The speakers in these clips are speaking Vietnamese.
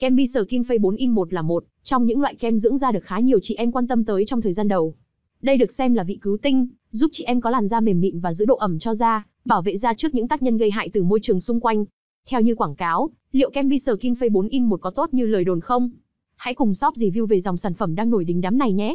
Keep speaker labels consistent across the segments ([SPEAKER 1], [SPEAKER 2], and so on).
[SPEAKER 1] Kem
[SPEAKER 2] Biser Kim Face 4 in 1 là một trong những loại kem dưỡng da được khá nhiều chị em quan tâm tới trong thời gian đầu. Đây được xem là vị cứu tinh, giúp chị em có làn da mềm mịn và giữ độ ẩm cho da, bảo vệ da trước những tác nhân gây hại từ môi trường xung quanh. Theo như quảng cáo, liệu kem Biser Kim Face 4 in 1 có tốt như lời đồn không? Hãy cùng shop review về dòng sản phẩm đang nổi đình đám này nhé!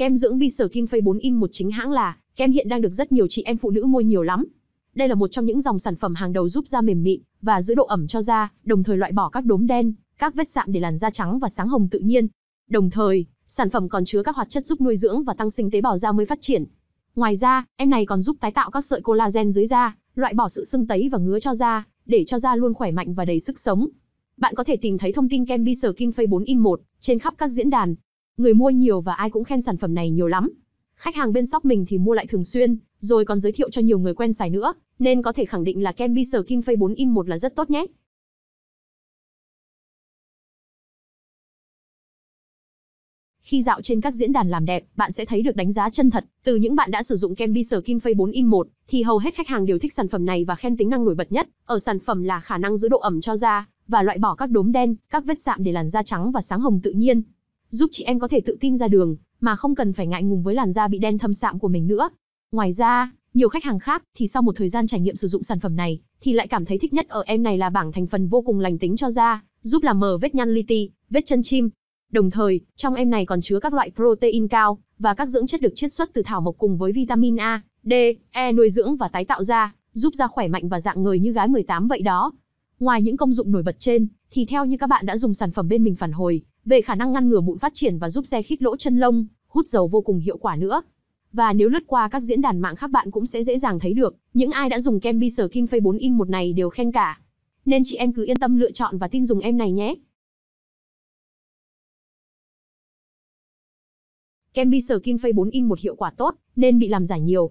[SPEAKER 1] Kem dưỡng bi sở Kim
[SPEAKER 2] Phây 4 in 1 chính hãng là, kem hiện đang được rất nhiều chị em phụ nữ mua nhiều lắm. Đây là một trong những dòng sản phẩm hàng đầu giúp da mềm mịn và giữ độ ẩm cho da, đồng thời loại bỏ các đốm đen, các vết sạm để làn da trắng và sáng hồng tự nhiên. Đồng thời, sản phẩm còn chứa các hoạt chất giúp nuôi dưỡng và tăng sinh tế bào da mới phát triển. Ngoài ra, em này còn giúp tái tạo các sợi collagen dưới da, loại bỏ sự sưng tấy và ngứa cho da, để cho da luôn khỏe mạnh và đầy sức sống. Bạn có thể tìm thấy thông tin kem Biser King Face 4 in 1 trên khắp các diễn đàn người mua nhiều và ai cũng khen sản phẩm này nhiều lắm. Khách hàng bên shop mình thì mua lại thường xuyên, rồi còn giới thiệu cho nhiều người quen xài nữa, nên có thể khẳng định là kem Biser King Face 4 in 1 là rất tốt nhé. Khi dạo trên các diễn đàn làm đẹp, bạn sẽ thấy được đánh giá chân thật từ những bạn đã sử dụng kem Biser King Face 4 in 1, thì hầu hết khách hàng đều thích sản phẩm này và khen tính năng nổi bật nhất ở sản phẩm là khả năng giữ độ ẩm cho da và loại bỏ các đốm đen, các vết sạm để làn da trắng và sáng hồng tự nhiên giúp chị em có thể tự tin ra đường, mà không cần phải ngại ngùng với làn da bị đen thâm sạm của mình nữa. Ngoài ra, nhiều khách hàng khác thì sau một thời gian trải nghiệm sử dụng sản phẩm này, thì lại cảm thấy thích nhất ở em này là bảng thành phần vô cùng lành tính cho da, giúp làm mờ vết nhăn li ti, vết chân chim. Đồng thời, trong em này còn chứa các loại protein cao và các dưỡng chất được chiết xuất từ thảo mộc cùng với vitamin A, D, E nuôi dưỡng và tái tạo da, giúp da khỏe mạnh và dạng người như gái 18 vậy đó. Ngoài những công dụng nổi bật trên, thì theo như các bạn đã dùng sản phẩm bên mình phản hồi, về khả năng ngăn ngừa mụn phát triển và giúp xe khít lỗ chân lông, hút dầu vô cùng hiệu quả nữa. Và nếu lướt qua các diễn đàn mạng khác bạn cũng sẽ dễ dàng thấy được, những ai đã dùng kem Biskin Face 4 in 1 này đều khen cả. Nên chị em cứ yên tâm lựa chọn và tin dùng em này nhé.
[SPEAKER 1] Kem Biskin Face 4 in 1 hiệu
[SPEAKER 2] quả tốt, nên bị làm giả nhiều,